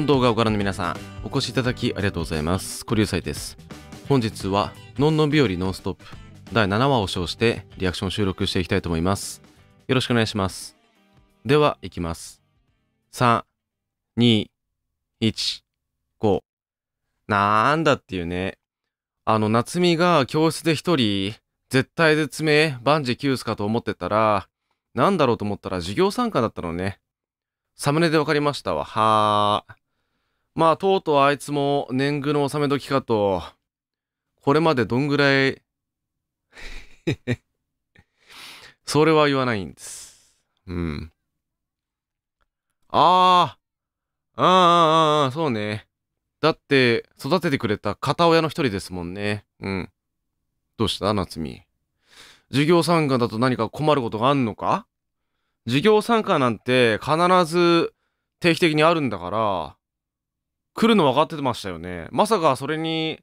本動画をご覧の皆さん、お越しいただきありがとうございます。小流祭です。本日は、のんのん日和ノンストップ第7話を称してリアクション収録していきたいと思います。よろしくお願いします。では、いきます。3、2、1、5。なんだっていうね。あの、夏美が教室で一人、絶対絶命、万事休すかと思ってたら、なんだろうと思ったら授業参加だったのね。サムネで分かりましたわ。はー。まあ、とうとうあいつも年貢の納め時かと、これまでどんぐらい それは言わないんです。うん。ああ、ああ、そうね。だって、育ててくれた片親の一人ですもんね。うん。どうした夏美。授業参加だと何か困ることがあんのか授業参加なんて必ず定期的にあるんだから、来るの分かってましたよね。まさかそれに、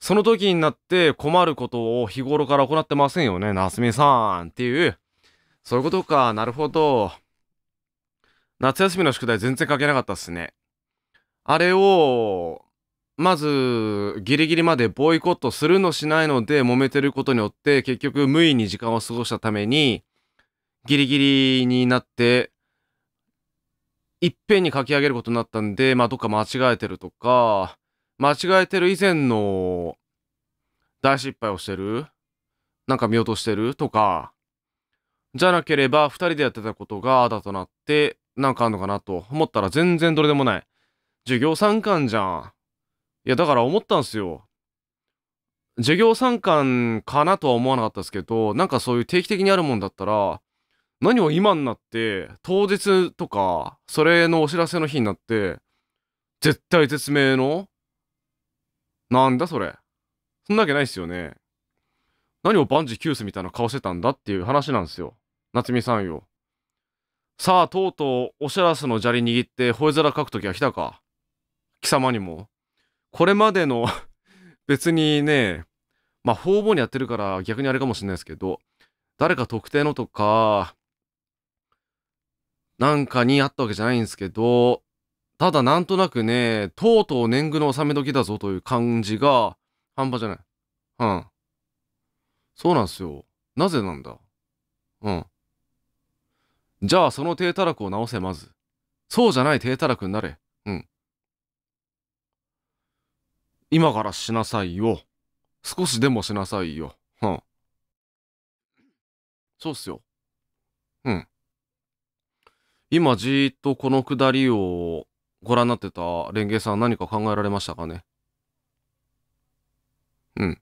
その時になって困ることを日頃から行ってませんよね。夏目さんっていう。そういうことか。なるほど。夏休みの宿題全然書けなかったっすね。あれを、まず、ギリギリまでボイコットするのしないので揉めてることによって、結局無意に時間を過ごしたために、ギリギリになって、いっぺんに書き上げることになったんで、まあ、どっか間違えてるとか、間違えてる以前の大失敗をしてるなんか見落としてるとか、じゃなければ2人でやってたことがあだとなって、なんかあんのかなと思ったら全然どれでもない。授業参観じゃん。いや、だから思ったんすよ。授業参観かなとは思わなかったですけど、なんかそういう定期的にあるもんだったら、何も今になって当日とかそれのお知らせの日になって絶対絶命のなんだそれそんなわけないっすよね何を万事休すみたいな顔してたんだっていう話なんですよ夏美さんよさあとうとうおしゃらすの砂利握って吠え皿書くときは来たか貴様にもこれまでの 別にねまあ方々にやってるから逆にあれかもしれないですけど誰か特定のとかなんかにあったわけじゃないんですけど、ただなんとなくね、とうとう年貢の納め時だぞという感じが半端じゃない。うん。そうなんすよ。なぜなんだ。うん。じゃあその低たらくを直せまず。そうじゃない低たらくになれ。うん。今からしなさいよ。少しでもしなさいよ。うん。そうっすよ。うん。今じーっとこの下りをご覧になってたレンゲさん何か考えられましたかねうん。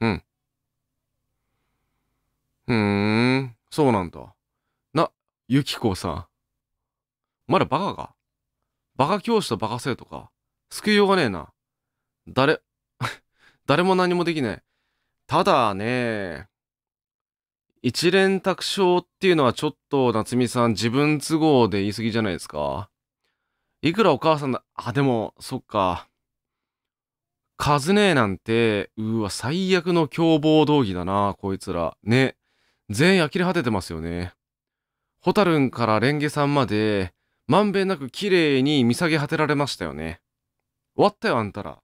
うん。うーん、そうなんだ。な、ゆきこさん。まだバカかバカ教師とバカ生徒か。救いようがねえな。誰、誰も何もできない。ただね、一連卓勝っていうのはちょっと夏美さん自分都合で言い過ぎじゃないですか。いくらお母さんだ、あ、でも、そっか。カズネなんて、うわ、最悪の凶暴道義だな、こいつら。ね。全員呆れ果ててますよね。ホタルンからレンゲさんまで、まんべんなく綺麗に見下げ果てられましたよね。終わったよ、あんたら。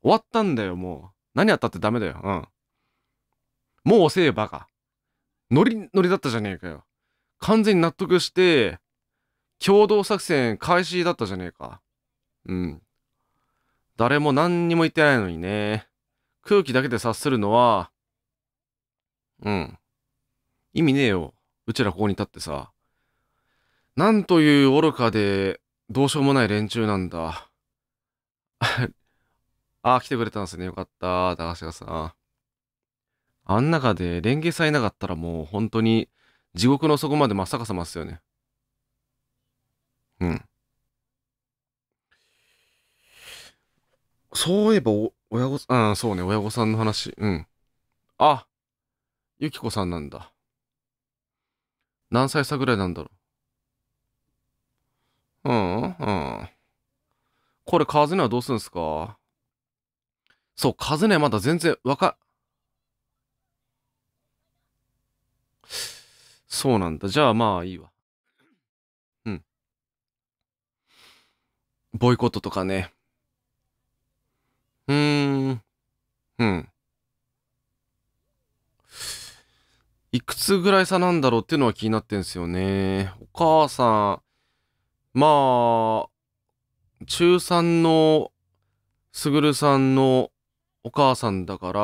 終わったんだよ、もう。何やったってダメだよ。うん。もう遅えバカ。ノリノリだったじゃねえかよ。完全に納得して、共同作戦開始だったじゃねえか。うん。誰も何にも言ってないのにね。空気だけで察するのは、うん。意味ねえよ。うちらここに立ってさ。なんという愚かで、どうしようもない連中なんだ。あ、来てくれたんですね。よかった。駄菓子屋さん。あん中でレンゲさえなかったらもう本当に地獄の底まで真っ逆さまっすよね。うん。そういえば親御さん、うん、そうね、親御さんの話。うん。あ、ゆきこさんなんだ。何歳差ぐらいなんだろう。うん、うん。これ、カズネはどうするんすかそう、カズネまだ全然わか、そうなんだ。じゃあまあいいわ。うん。ボイコットとかね。うーん。うん。いくつぐらい差なんだろうっていうのは気になってんすよね。お母さん、まあ、中3のすぐるさんのお母さんだから、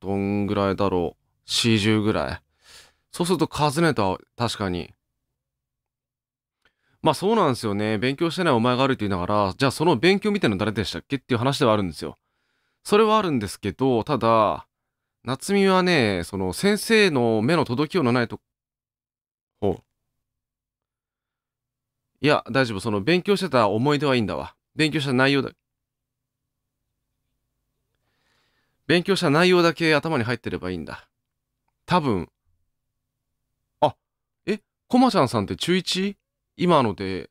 どんぐらいだろう。40ぐらい。そうすると数ねた、確かに。まあそうなんですよね。勉強してないお前があるって言いながら、じゃあその勉強みたいの誰でしたっけっていう話ではあるんですよ。それはあるんですけど、ただ、夏美はね、その先生の目の届きようのないと、ほう。いや、大丈夫。その勉強してた思い出はいいんだわ。勉強した内容だ。勉強した内容だけ頭に入ってればいいんだ。多分、コマちゃんさんって中 1? 今ので、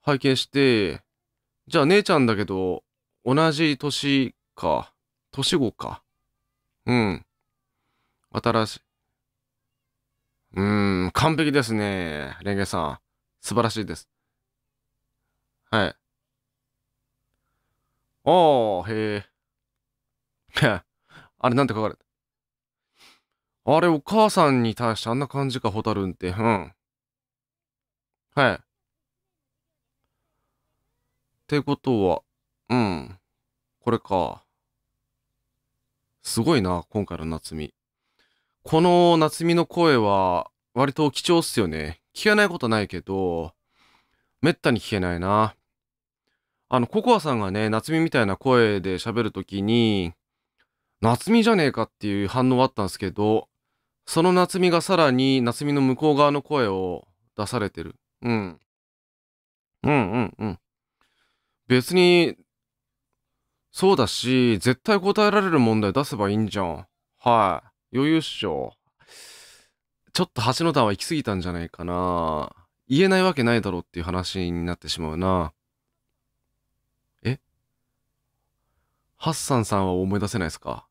拝見して、じゃあ姉ちゃんだけど、同じ年か、年後か。うん。新しい。うーん、完璧ですね。レンゲさん。素晴らしいです。はい。ああ、へえ。あれなんて書かれたあれ、お母さんに対してあんな感じか、ホタルンって。うん。はい。ってことは、うん。これか。すごいな、今回の夏美。この夏美の声は、割と貴重っすよね。聞けないことないけど、めったに聞けないな。あの、ココアさんがね、夏美みたいな声で喋るときに、夏美じゃねえかっていう反応はあったんですけど、その夏美がさらに夏美の向こう側の声を出されてる。うん。うんうんうん。別に、そうだし、絶対答えられる問題出せばいいんじゃん。はい。余裕っしょ。ちょっと橋の段は行き過ぎたんじゃないかな。言えないわけないだろうっていう話になってしまうな。えハッサンさんは思い出せないですか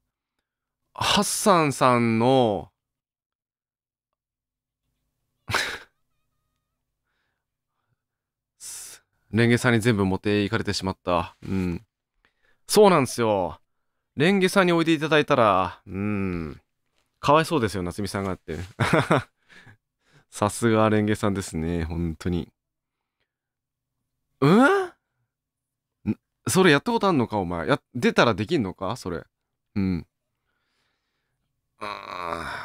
ハッサンさんのレンゲさんに全部持っていかれてしまった。うん。そうなんですよ。レンゲさんにおいでいただいたら、うん。かわいそうですよ、夏美さんがって。さすがレンゲさんですね、本当に。うんそれやったことあんのか、お前。や、出たらできんのかそれ。うん。ああ。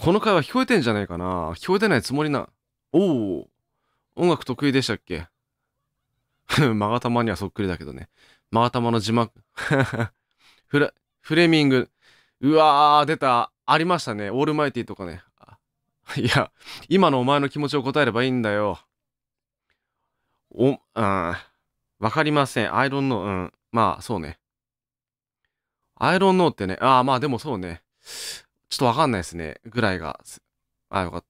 この会話聞こえてんじゃないかな聞こえてないつもりな。おお。音楽得意でしたっけマガタマにはそっくりだけどね。マガタマの字幕。フラ、フレーミング。うわー、出た。ありましたね。オールマイティとかね。いや、今のお前の気持ちを答えればいいんだよ。お、うん。わかりません。アイロンの、うん。まあ、そうね。アイロンノーってね。ああ、まあでもそうね。ちょっとわかんないですね。ぐらいが。あ、よかった。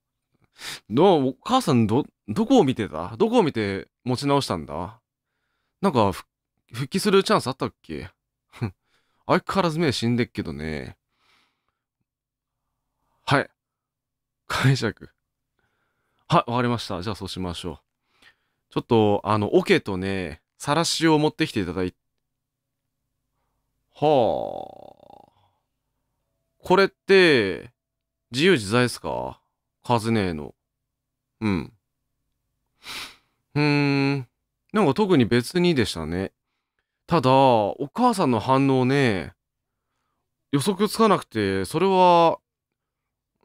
どお母さん、ど、どこを見てたどこを見て持ち直したんだなんか、復帰するチャンスあったっけ 相変わらず目死んでっけどね。はい。解釈。はい、わかりました。じゃあそうしましょう。ちょっと、あの、オ、ケとね、さらしを持ってきていただいて。はあ。これって、自由自在ですかカズネーの。うん。うーん。なんか特に別にでしたね。ただ、お母さんの反応ね、予測つかなくて、それは、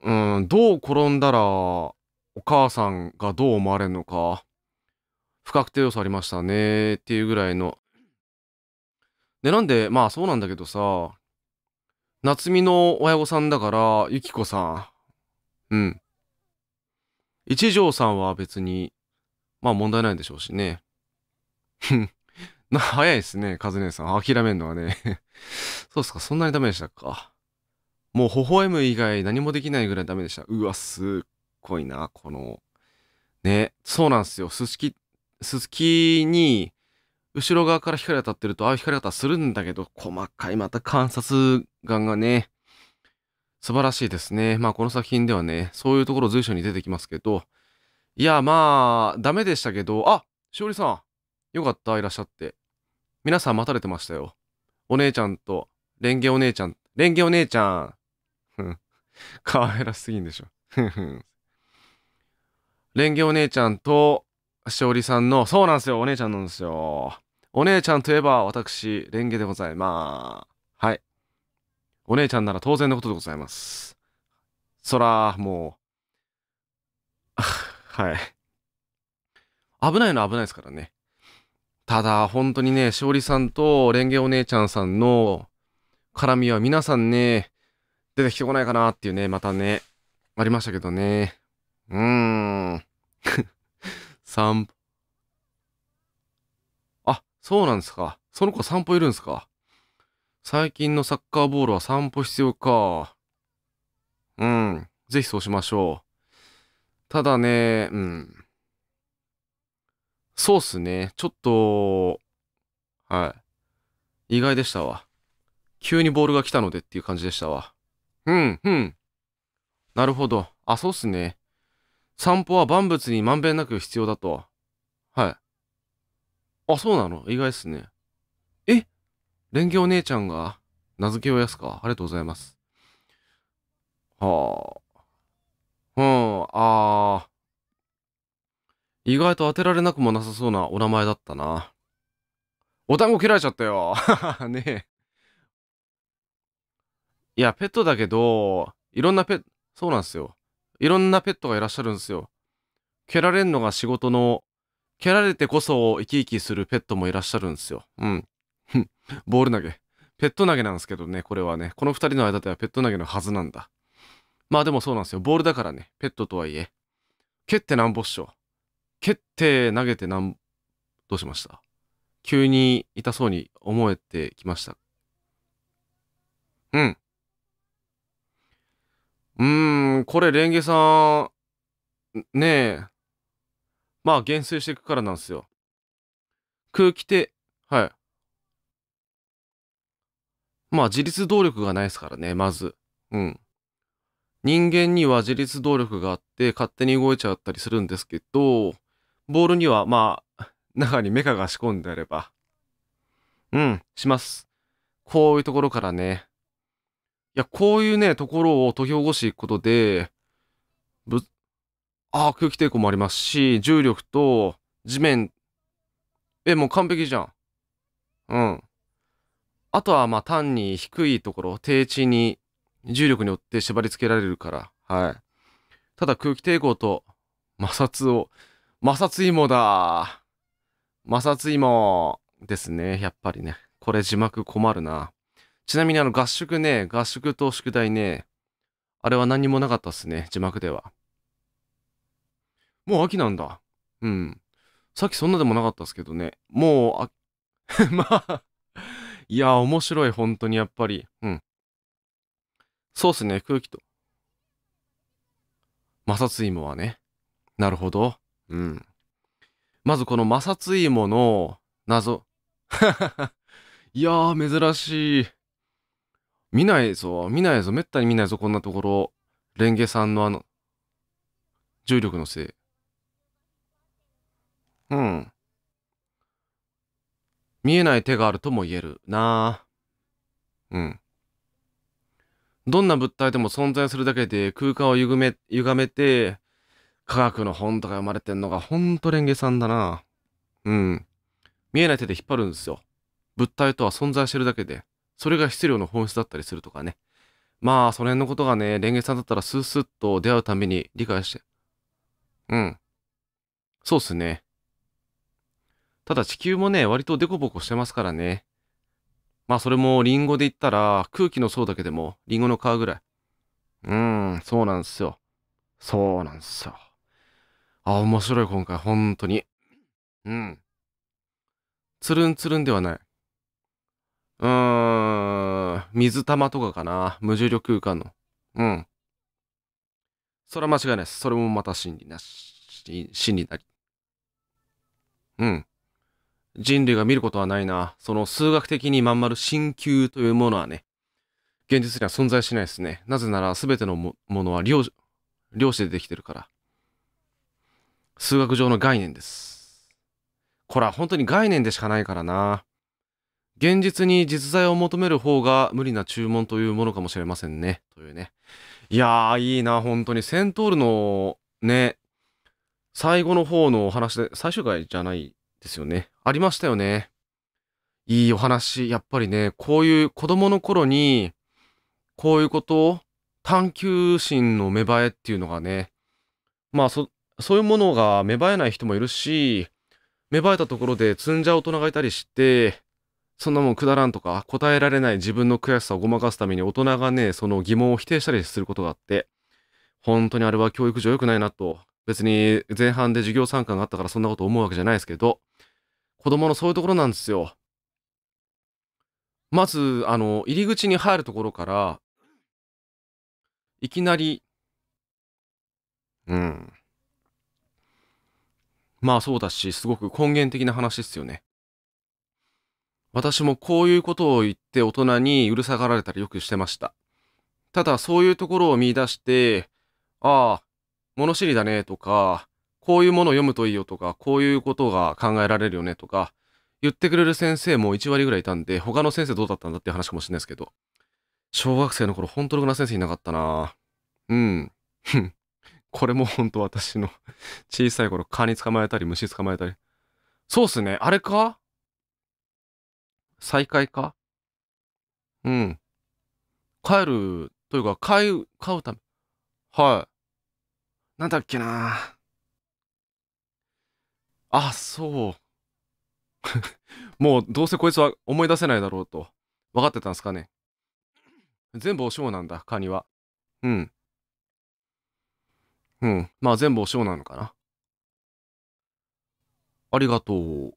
うん、どう転んだら、お母さんがどう思われるのか、不確定要素ありましたね、っていうぐらいの。で、なんで、まあそうなんだけどさ、夏美の親御さんだから、ゆきこさん。うん。一条さんは別に、まあ問題ないでしょうしね。な、早いですね、カズ姉さん。諦めんのはね。そうっすか、そんなにダメでしたか。もう微笑む以外何もできないぐらいダメでした。うわ、すっごいな、この。ね、そうなんですよ。すすき、すすきに、後ろ側から光が当たってると、ああいう光り方するんだけど、細かいまた観察眼がね、素晴らしいですね。まあこの作品ではね、そういうところ随所に出てきますけど、いや、まあ、ダメでしたけど、あしおりさん、よかった、いらっしゃって。皆さん待たれてましたよ。お姉ちゃんと、レンゲお姉ちゃん、レンゲお姉ちゃん。ん。可愛らしすぎんでしょ。レンゲお姉ちゃんと、しおりさんの、そうなんですよ、お姉ちゃんなんですよ。お姉ちゃんといえば私、レンゲでございます。はい。お姉ちゃんなら当然のことでございます。そら、もう。はい。危ないのは危ないですからね。ただ、本当にね、しおりさんとレンゲお姉ちゃんさんの絡みは皆さんね、出てきてこないかなっていうね、またね、ありましたけどね。うーん。散 そうなんですか。その子散歩いるんですか。最近のサッカーボールは散歩必要か。うん。ぜひそうしましょう。ただね、うん。そうっすね。ちょっと、はい。意外でしたわ。急にボールが来たのでっていう感じでしたわ。うん、うん。なるほど。あ、そうっすね。散歩は万物にまんべんなく必要だと。はい。あ、そうなの意外っすね。えレンゲお姉ちゃんが名付け親すかありがとうございます。はあ。うん、ああ。意外と当てられなくもなさそうなお名前だったな。お団子切られちゃったよ。ねえ。いや、ペットだけど、いろんなペット、そうなんですよ。いろんなペットがいらっしゃるんですよ。蹴られんのが仕事の蹴られてこそ生き生きするペットもいらっしゃるんですよ。うん。ボール投げ。ペット投げなんですけどね、これはね。この二人の間ではペット投げのはずなんだ。まあでもそうなんですよ。ボールだからね、ペットとはいえ。蹴ってなんぼっしょ。蹴って投げてなん、どうしました急に痛そうに思えてきました。うん。うーん、これ、レンゲさん、ねえ、まあ減衰していくからなんですよ。空気って、はい。まあ自立動力がないですからね、まず。うん。人間には自立動力があって勝手に動いちゃったりするんですけど、ボールにはまあ、中にメカが仕込んであれば。うん、します。こういうところからね。いや、こういうね、ところを解き起こしていくことで、ああ、空気抵抗もありますし、重力と地面。え、もう完璧じゃん。うん。あとは、まあ、単に低いところ、低地に重力によって縛り付けられるから。はい。ただ空気抵抗と摩擦を、摩擦芋だ。摩擦芋ですね。やっぱりね。これ字幕困るな。ちなみにあの合宿ね、合宿と宿題ね、あれは何もなかったっすね、字幕では。もう秋なんだ。うん。さっきそんなでもなかったですけどね。もう、あ まあいや、面白い、本当にやっぱり。うん。そうっすね、空気と。摩擦芋はね。なるほど。うん。まずこの摩擦芋の謎。いやー、珍しい。見ないぞ、見ないぞ、めったに見ないぞ、こんなところ。レンゲさんのあの、重力のせい。うん。見えない手があるとも言えるなうん。どんな物体でも存在するだけで空間を歪め、歪めて、科学の本とか読まれてんのがほんとレンゲさんだなうん。見えない手で引っ張るんですよ。物体とは存在してるだけで、それが質量の本質だったりするとかね。まあ、その辺のことがね、レンゲさんだったらスースッと出会うために理解して。うん。そうっすね。ただ地球もね、割とデコボコしてますからね。まあそれもリンゴで言ったら空気の層だけでもリンゴの皮ぐらい。うーん、そうなんですよ。そうなんですよ。あ、面白い今回、本当に。うん。つるんつるんではない。うーん、水玉とかかな。無重力空間の。うん。それは間違いないです。それもまた真理なし、真理なり。うん。人類が見ることはないな。その数学的にまん丸る進というものはね、現実には存在しないですね。なぜなら全てのものは量量子でできてるから。数学上の概念です。これは本当に概念でしかないからな。現実に実在を求める方が無理な注文というものかもしれませんね。というね。いやー、いいな、本当に。セントールのね、最後の方のお話で、最終回じゃないですよね。ありましたよね。いいお話。やっぱりね、こういう子供の頃に、こういうことを探求心の芽生えっていうのがね、まあそ、そういうものが芽生えない人もいるし、芽生えたところで積んじゃう大人がいたりして、そんなもんくだらんとか答えられない自分の悔しさをごまかすために大人がね、その疑問を否定したりすることがあって、本当にあれは教育上良くないなと別に前半で授業参観があったからそんなこと思うわけじゃないですけど、子供のそういうところなんですよ。まず、あの、入り口に入るところから、いきなり、うん。まあそうだし、すごく根源的な話ですよね。私もこういうことを言って大人にうるさがられたりよくしてました。ただそういうところを見出して、ああ、物知りだねとか、こういうものを読むといいよとか、こういうことが考えられるよねとか、言ってくれる先生も1割ぐらいいたんで、他の先生どうだったんだって話かもしれないですけど、小学生の頃、ほんとろくな先生いなかったなうん。これもほんと私の 小さい頃、蚊に捕まえたり、虫捕まえたり。そうっすね。あれか再会かうん。帰る、というか、買う、買うため。はい。なんだっけなあ、そう。もうどうせこいつは思い出せないだろうと分かってたんすかね。全部お嬢なんだ、カニは。うん。うん。まあ全部お嬢なのかな。ありがとう。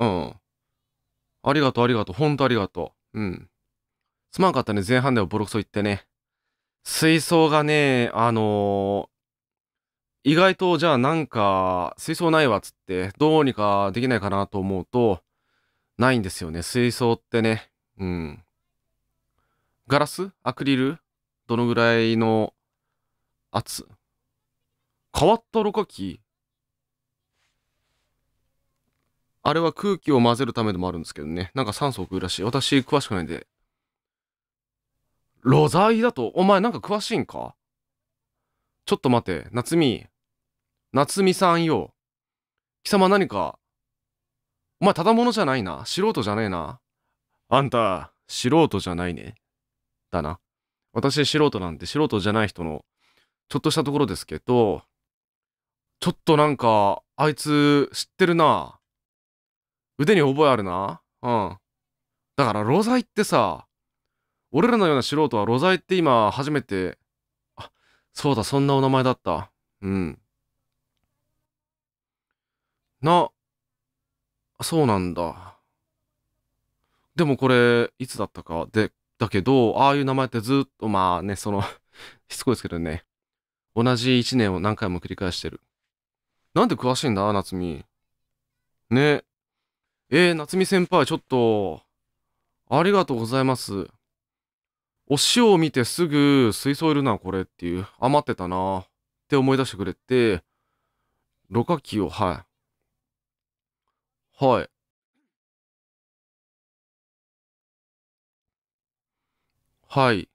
うん。ありがとう、ありがとう。ほんとありがとう。うん。すまんかったね。前半ではボロクソ言ってね。水槽がね、あの意外とじゃあなんか水槽ないわっつってどうにかできないかなと思うとないんですよね水槽ってねうんガラスアクリルどのぐらいの圧変わったろ過器あれは空気を混ぜるためでもあるんですけどねなんか酸素をるらしい私詳しくないんでロザイだとお前なんか詳しいんかちょっと待って、夏美。夏美さんよ。貴様何か。お前ただ者じゃないな。素人じゃねえな。あんた、素人じゃないね。だな。私素人なんて素人じゃない人のちょっとしたところですけど、ちょっとなんか、あいつ知ってるな。腕に覚えあるな。うん。だから、ロザイってさ、俺らのような素人はロザイって今初めて、あ、そうだ、そんなお名前だった。うん。な、そうなんだ。でもこれ、いつだったか。で、だけど、ああいう名前ってずっと、まあね、その しつこいですけどね、同じ一年を何回も繰り返してる。なんで詳しいんだ、夏美。ね。えー、夏美先輩、ちょっと、ありがとうございます。お塩を見てすぐ、水槽いるな、これっていう、余ってたな、って思い出してくれて、ろ過器を、はい。はい。はい。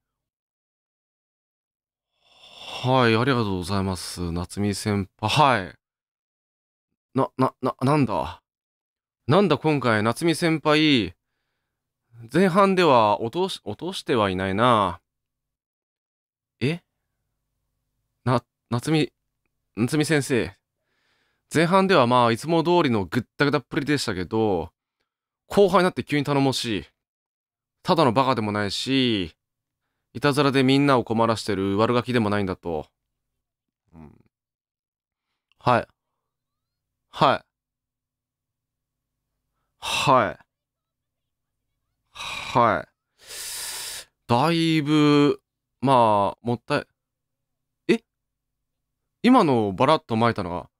はい、ありがとうございます。夏美先輩。はい。な、な、な、なんだ。なんだ今回、夏美先輩。前半では落とし、落としてはいないな。えな、夏美、夏美先生。前半ではまあいつも通りのぐったぐたっぷりでしたけど、後輩になって急に頼もしい。ただのバカでもないし、いたずらでみんなを困らしてる悪ガキでもないんだと。うん、はい。はい。はい。はい。だいぶ、まあ、もったい。え今のバラッと巻いたのが、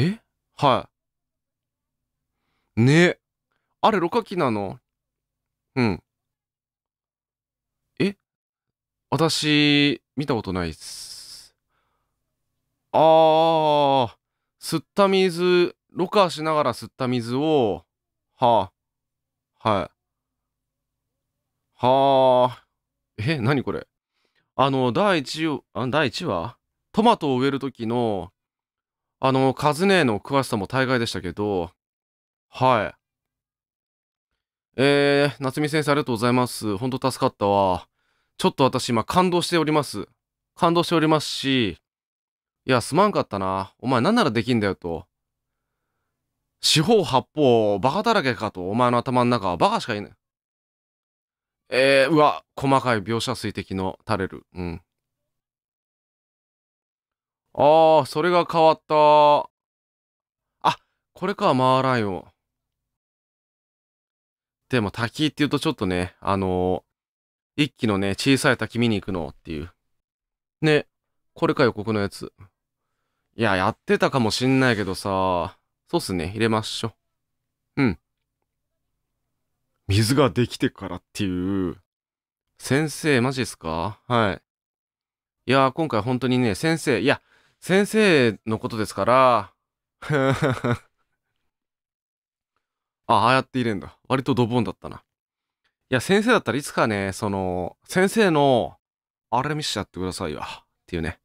えはい。ね。あれ、ろ過器なのうん。え私、見たことないっす。あー、吸った水、ろ過しながら吸った水を、はあ、はい。はあ。え、にこれあの、第1あ第1話トマトを植える時のあの、カズネの詳しさも大概でしたけど、はい。えー、夏美先生ありがとうございます。ほんと助かったわ。ちょっと私今感動しております。感動しておりますし、いや、すまんかったな。お前何ならできんだよと。四方八方、バカだらけかと、お前の頭の中はバカしかいない。えー、うわ、細かい描写水滴の垂れる。うん。ああ、それが変わった。あ、これか、マーライオン。でも滝って言うとちょっとね、あのー、一気のね、小さい滝見に行くのっていう。ね、これか予告のやつ。いや、やってたかもしんないけどさ、そうっすね、入れましょ。うん。水ができてからっていう。先生、マジっすかはい。いやー、今回本当にね、先生、いや、先生のことですから、あ、ああやって入れんだ。割とドボンだったな。いや、先生だったらいつかね、その、先生の、あれ見せちゃってくださいよ。っていうね、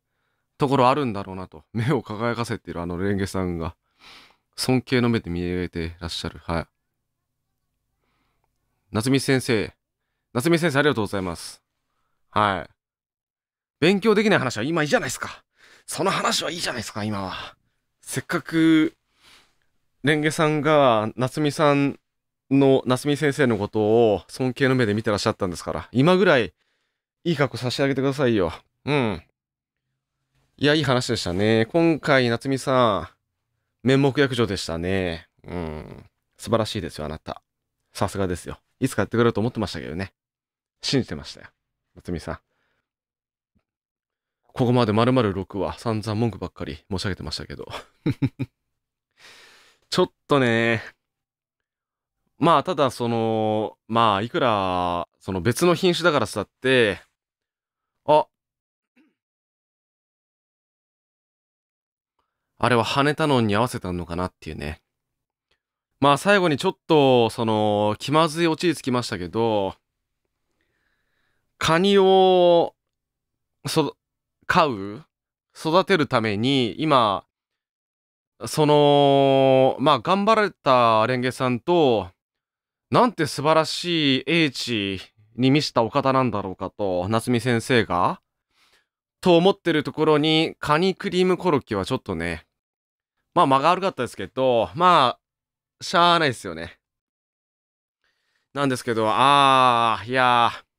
ところあるんだろうなと。目を輝かせているあのレンゲさんが、尊敬の目で見えてらっしゃる。はい。夏美先生。夏美先生、ありがとうございます。はい。勉強できない話は今いいじゃないですか。その話はいいじゃないですか、今は。せっかく、レンゲさんが、夏美さんの、夏美先生のことを尊敬の目で見てらっしゃったんですから、今ぐらい、いい格好させてあげてくださいよ。うん。いや、いい話でしたね。今回、夏美さん、面目役所でしたね。うん。素晴らしいですよ、あなた。さすがですよ。いつかやってくれると思ってましたけどね。信じてましたよ。夏美さん。ここまで006は散々文句ばっかり申し上げてましたけど ちょっとね、まあただその、まあいくら、その別の品種だからさって、あ、あれは跳ねたのに合わせたのかなっていうね。まあ最後にちょっと、その、気まずいオチにつきましたけど、カニを、そ、飼う育てるために今そのまあ頑張られたレンゲさんとなんて素晴らしい英知に満ちたお方なんだろうかと夏美先生がと思ってるところにカニクリームコロッケはちょっとねまあ間が悪かったですけどまあしゃあないですよねなんですけどああいやー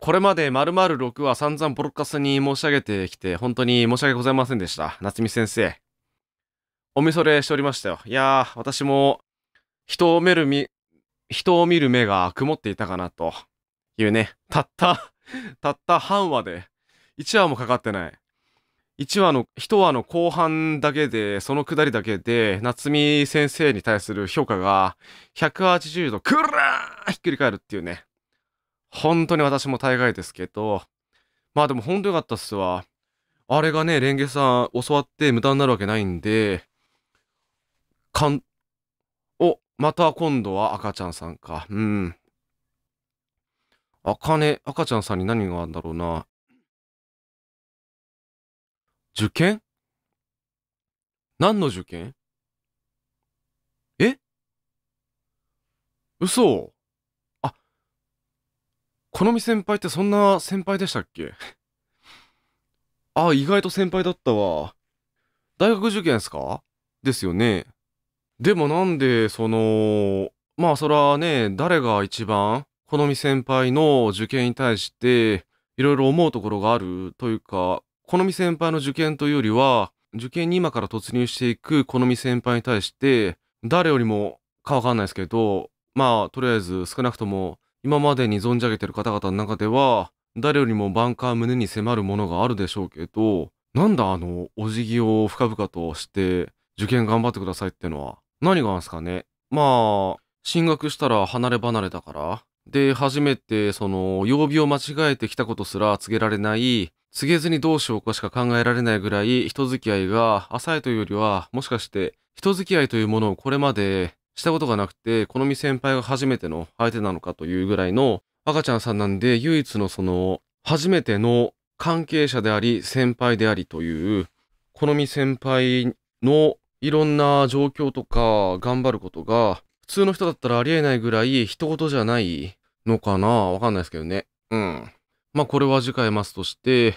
これまで〇〇6は散々ボロッカスに申し上げてきて、本当に申し訳ございませんでした。夏美先生。おみそれしておりましたよ。いやー、私も、人を見るみ、人を見る目が曇っていたかな、というね。たった、たった半話で、1話もかかってない。1話の、1話の後半だけで、そのくだりだけで、夏美先生に対する評価が、180度、くらーひっくり返るっていうね。本当に私も大概ですけど、まあでも本当よかったっすわ。あれがね、レンゲさん教わって無駄になるわけないんで、かん、お、また今度は赤ちゃんさんか。うん。あかね、赤ちゃんさんに何があるんだろうな。受験何の受験え嘘このみ先輩ってそんな先輩でしたっけあ、意外と先輩だったわ。大学受験ですかですよね。でもなんで、その、まあそらね、誰が一番、好み先輩の受験に対して、いろいろ思うところがあるというか、このみ先輩の受験というよりは、受験に今から突入していくこのみ先輩に対して、誰よりもかわかんないですけど、まあとりあえず少なくとも今までに存じ上げてる方々の中では、誰よりもバンカー胸に迫るものがあるでしょうけど、なんだあの、お辞儀を深々として、受験頑張ってくださいってのは、何があんですかね。まあ、進学したら離れ離れだから、で、初めて、その、曜日を間違えてきたことすら告げられない、告げずにどうしようかしか考えられないぐらい、人付き合いが浅いというよりは、もしかして、人付き合いというものをこれまでしたことがなくて、このみ先輩が初めての相手なのかというぐらいの赤ちゃんさんなんで、唯一のその、初めての関係者であり、先輩でありという、このみ先輩のいろんな状況とか頑張ることが、普通の人だったらありえないぐらい一言じゃないのかなわかんないですけどね。うん。まあこれは次回ますとして、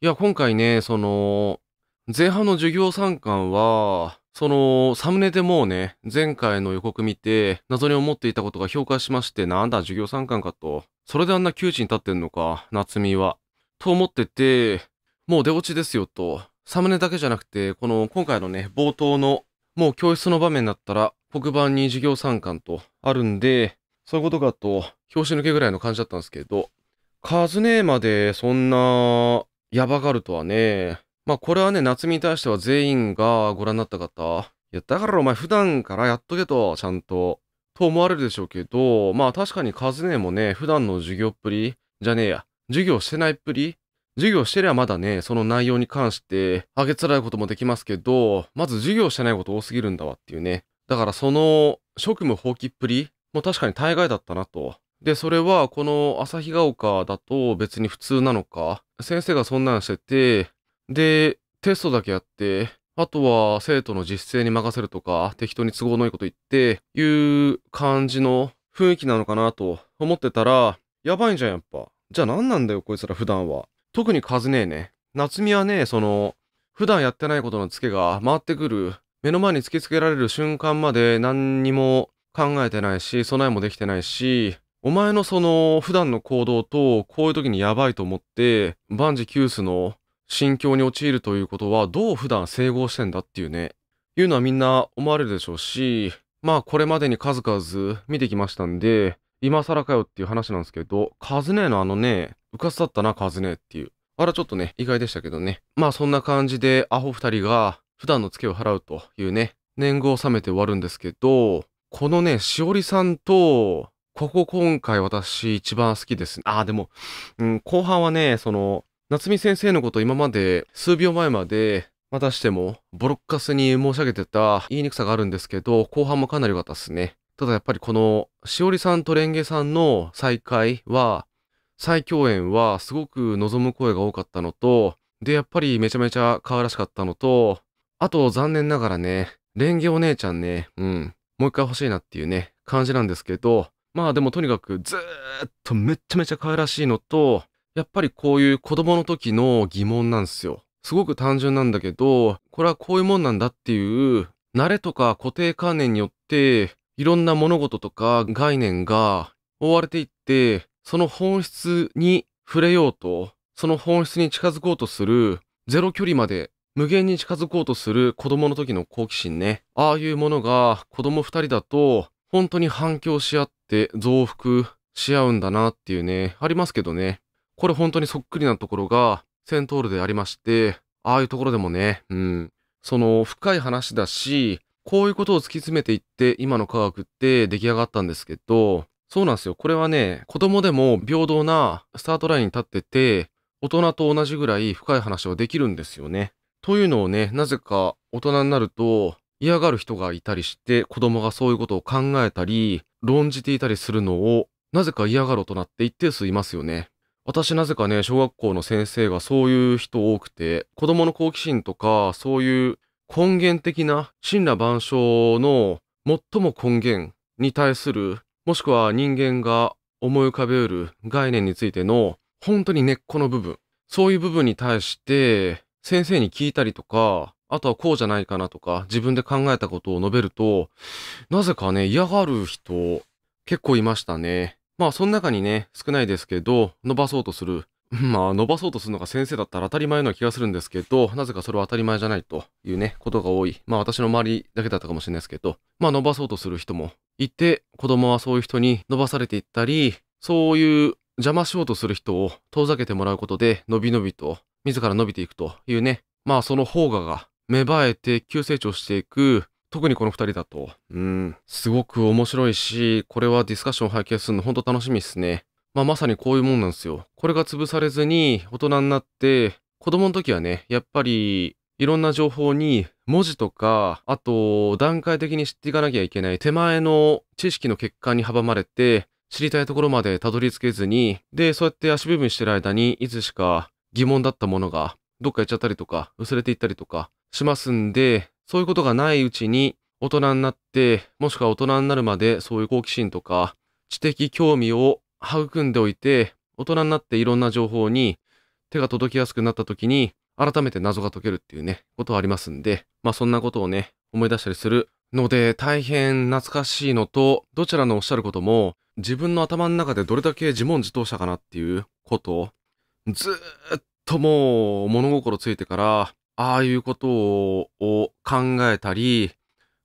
いや今回ね、その、前半の授業参観は、その、サムネでもうね、前回の予告見て、謎に思っていたことが評価しまして、なんだ、授業参観かと。それであんな窮地に立ってんのか、夏美は。と思ってて、もう出落ちですよと。サムネだけじゃなくて、この、今回のね、冒頭の、もう教室の場面だったら、黒板に授業参観とあるんで、そういうことかと、表紙抜けぐらいの感じだったんですけど、カズネーまでそんな、やばがるとはね、まあこれはね、夏美に対しては全員がご覧になった方、いや、だからお前普段からやっとけと、ちゃんと、と思われるでしょうけど、まあ確かにカズネもね、普段の授業っぷり、じゃねえや、授業してないっぷり、授業してりゃまだね、その内容に関して、あげつらうこともできますけど、まず授業してないこと多すぎるんだわっていうね。だからその職務放棄っぷりも確かに大概だったなと。で、それはこの旭ヶ丘だと別に普通なのか、先生がそんなんしてて、で、テストだけやって、あとは生徒の実践に任せるとか、適当に都合のいいこと言って、いう感じの雰囲気なのかなと思ってたら、やばいんじゃん、やっぱ。じゃあ何なんだよ、こいつら普段は。特に数ねえね。夏美はね、その、普段やってないことのツケが回ってくる、目の前に突きつけられる瞬間まで何にも考えてないし、備えもできてないし、お前のその普段の行動とこういう時にやばいと思って、万事休すの心境に陥るということはどう普段整合してんだっていうね、いうのはみんな思われるでしょうし、まあこれまでに数々見てきましたんで、今更かよっていう話なんですけど、カズネーのあのね、うかつだったな、カズネーっていう。あらちょっとね、意外でしたけどね。まあそんな感じでアホ二人が普段のツケを払うというね、年貢を収めて終わるんですけど、このね、しおりさんと、ここ今回私一番好きです。ああ、でも、うん、後半はね、その、夏美先生のこと今まで数秒前までまたしてもボロッカスに申し上げてた言いにくさがあるんですけど、後半もかなり良かったですね。ただやっぱりこの、しおりさんとレンゲさんの再会は、再共演はすごく望む声が多かったのと、で、やっぱりめちゃめちゃ可愛らしかったのと、あと残念ながらね、レンゲお姉ちゃんね、うん、もう一回欲しいなっていうね、感じなんですけど、まあでもとにかくずーっとめちゃめちゃ可愛らしいのと、やっぱりこういう子供の時の疑問なんですよ。すごく単純なんだけど、これはこういうもんなんだっていう、慣れとか固定観念によって、いろんな物事とか概念が覆われていって、その本質に触れようと、その本質に近づこうとする、ゼロ距離まで無限に近づこうとする子供の時の好奇心ね。ああいうものが子供二人だと、本当に反響し合って増幅し合うんだなっていうね、ありますけどね。これ本当にそっくりなところがセントールでありまして、ああいうところでもね、うん、その深い話だし、こういうことを突き詰めていって、今の科学って出来上がったんですけど、そうなんですよ。これはね、子供でも平等なスタートラインに立ってて、大人と同じぐらい深い話はできるんですよね。というのをね、なぜか大人になると嫌がる人がいたりして、子供がそういうことを考えたり、論じていたりするのを、なぜか嫌がる大人って一定数いますよね。私なぜかね、小学校の先生がそういう人多くて、子供の好奇心とか、そういう根源的な、神羅万象の最も根源に対する、もしくは人間が思い浮かべうる概念についての、本当に根っこの部分、そういう部分に対して、先生に聞いたりとか、あとはこうじゃないかなとか、自分で考えたことを述べると、なぜかね、嫌がる人、結構いましたね。まあその中にね、少ないですけど、伸ばそうとする。まあ伸ばそうとするのが先生だったら当たり前な気がするんですけど、なぜかそれは当たり前じゃないというね、ことが多い。まあ私の周りだけだったかもしれないですけど、まあ伸ばそうとする人もいて、子供はそういう人に伸ばされていったり、そういう邪魔しようとする人を遠ざけてもらうことで、伸び伸びと、自ら伸びていくというね、まあその方がが芽生えて急成長していく特にこの2人だと、うん、すごく面白いし、これはディスカッションを拝見するの本当楽しみですね。まあ、まさにこういうもんなんですよ。これが潰されずに大人になって、子供の時はね、やっぱりいろんな情報に文字とか、あと段階的に知っていかなきゃいけない手前の知識の欠陥に阻まれて、知りたいところまでたどり着けずに、で、そうやって足踏みしてる間に、いつしか疑問だったものが、どっか行っちゃったりとか、薄れていったりとかしますんで、そういうことがないうちに、大人になって、もしくは大人になるまでそういう好奇心とか、知的興味を育んでおいて、大人になっていろんな情報に手が届きやすくなった時に、改めて謎が解けるっていうね、ことはありますんで、まあそんなことをね、思い出したりするので、大変懐かしいのと、どちらのおっしゃることも、自分の頭の中でどれだけ自問自答したかなっていうことを、ずっともう物心ついてから、ああいうことを考えたり、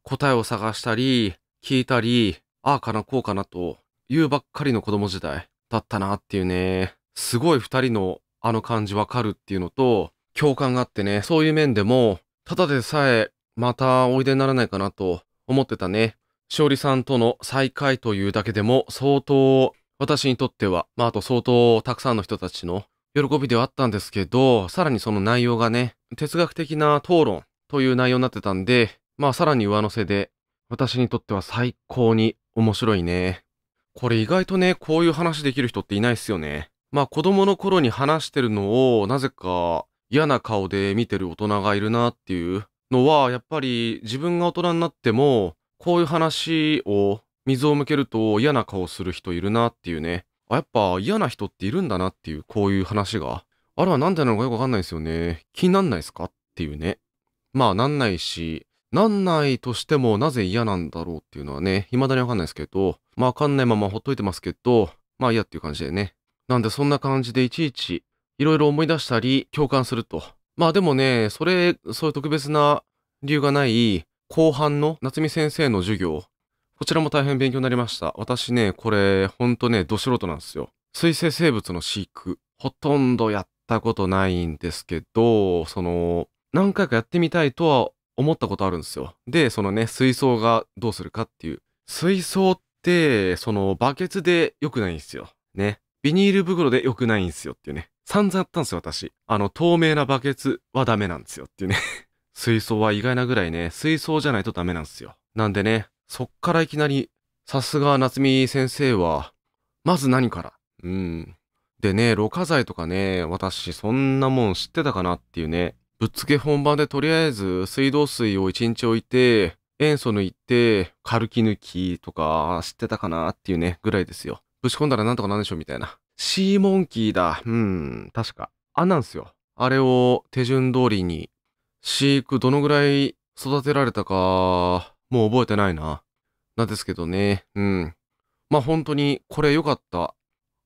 答えを探したり、聞いたり、ああかなこうかなというばっかりの子供時代だったなっていうね。すごい二人のあの感じわかるっていうのと、共感があってね、そういう面でも、ただでさえまたおいでにならないかなと思ってたね。しおりさんとの再会というだけでも相当私にとっては、まあ、あと相当たくさんの人たちの喜びではあったんですけど、さらにその内容がね、哲学的な討論という内容になってたんで、まあさらに上乗せで、私にとっては最高に面白いね。これ意外とね、こういう話できる人っていないっすよね。まあ子供の頃に話してるのを、なぜか嫌な顔で見てる大人がいるなっていうのは、やっぱり自分が大人になっても、こういう話を水を向けると嫌な顔する人いるなっていうね。あ、やっぱ嫌な人っているんだなっていう、こういう話が。あれはなんでなのかよくわかんないですよね。気になんないですかっていうね。まあ、なんないし、なんないとしてもなぜ嫌なんだろうっていうのはね、未だにわかんないですけど、まあわかんないままほっといてますけど、まあ嫌っていう感じでね。なんでそんな感じでいちいちいろいろ思い出したり共感すると。まあでもね、それ、そういう特別な理由がない後半の夏美先生の授業こちらも大変勉強になりました。私ね、これ、ほんとね、ど素人なんですよ。水生生物の飼育、ほとんどやったことないんですけど、その、何回かやってみたいとは思ったことあるんですよ。で、そのね、水槽がどうするかっていう。水槽って、その、バケツで良くないんですよ。ね。ビニール袋で良くないんですよっていうね。散々やったんですよ、私。あの、透明なバケツはダメなんですよっていうね。水槽は意外なぐらいね、水槽じゃないとダメなんですよ。なんでね、そっからいきなり、さすが夏美先生は、まず何から。うん。でね、ろ過剤とかね、私そんなもん知ってたかなっていうね。ぶっつけ本番でとりあえず水道水を1日置いて、塩素抜いて、軽気抜きとか知ってたかなっていうね、ぐらいですよ。ぶち込んだらなんとかなんでしょうみたいな。シーモンキーだ。うん、確か。あなんすよ。あれを手順通りに、飼育どのぐらい育てられたか、もう覚えてないな。なんですけどね。うん。まあ本当にこれ良かった。